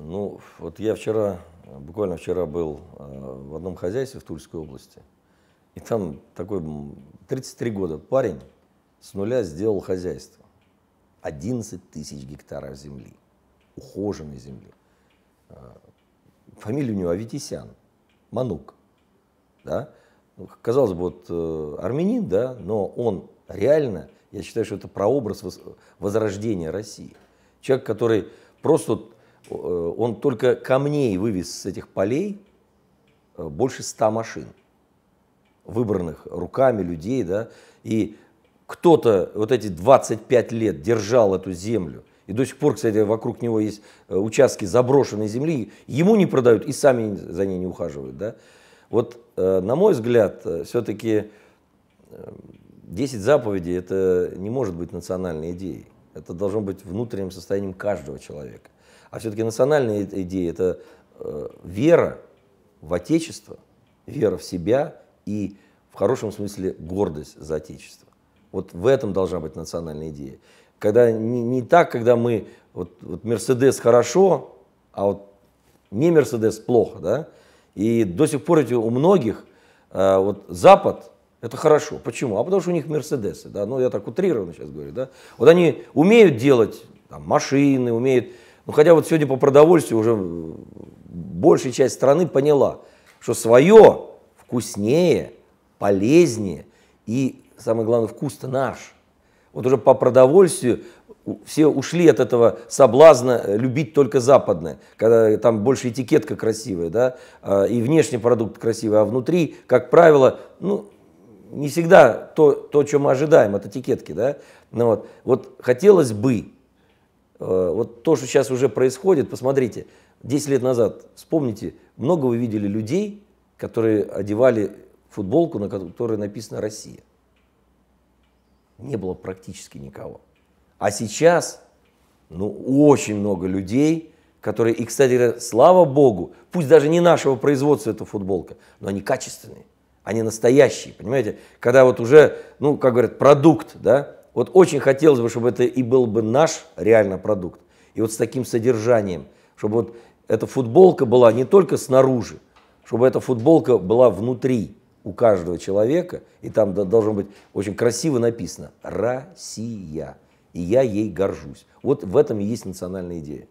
Ну, вот я вчера, буквально вчера был э, в одном хозяйстве в Тульской области, и там такой 33 года парень с нуля сделал хозяйство. 11 тысяч гектаров земли, ухоженной земли. Э, фамилия у него Аветисян, Манук. Да? Ну, казалось бы, вот э, армянин, да, но он реально, я считаю, что это прообраз возрождения России. Человек, который просто Э, он только камней вывез с этих полей э, больше ста машин, выбранных руками людей, да, и кто-то вот эти 25 лет держал эту землю, и до сих пор, кстати, вокруг него есть э, участки заброшенной земли, ему не продают и сами за ней не ухаживают, да. Вот, на мой взгляд, все-таки 10 заповедей – это не может быть национальной идеей. Это должно быть внутренним состоянием каждого человека. А все-таки национальная идея – это э, вера в Отечество, вера в себя и в хорошем смысле гордость за Отечество. Вот в этом должна быть национальная идея. Когда не, не так, когда мы, вот, вот Мерседес хорошо, а вот не Мерседес плохо, да? И до сих пор эти у многих, э, вот Запад, это хорошо. Почему? А потому что у них Мерседесы, да? Ну, я так утрированно сейчас говорю, да? Вот они умеют делать там, машины, умеют ну, хотя вот сегодня по продовольствию уже большая часть страны поняла, что свое вкуснее, полезнее и, самое главное, вкус-то наш. Вот уже по продовольствию все ушли от этого соблазна э, любить только западное, когда там больше этикетка красивая, да, а, и внешний продукт красивый, а внутри, как правило, ну, не всегда то, то, что мы ожидаем от этикетки, да. Ну, вот. вот хотелось бы, Э, вот то, что сейчас уже происходит, посмотрите, 10 лет назад, вспомните, много вы видели людей, которые одевали футболку, на которой написано «Россия». Не было практически никого. А сейчас, ну, очень много людей, которые, и, кстати, слава богу, пусть даже не нашего производства эта футболка, но они качественные, они настоящие, понимаете? Когда вот уже, ну, как говорят, продукт, да, вот очень хотелось бы, чтобы это и был бы наш реально продукт, и вот с таким содержанием, чтобы вот эта футболка была не только снаружи, чтобы эта футболка была внутри у каждого человека, и там должно быть очень красиво написано «Россия», и я ей горжусь. Вот в этом и есть национальная идея.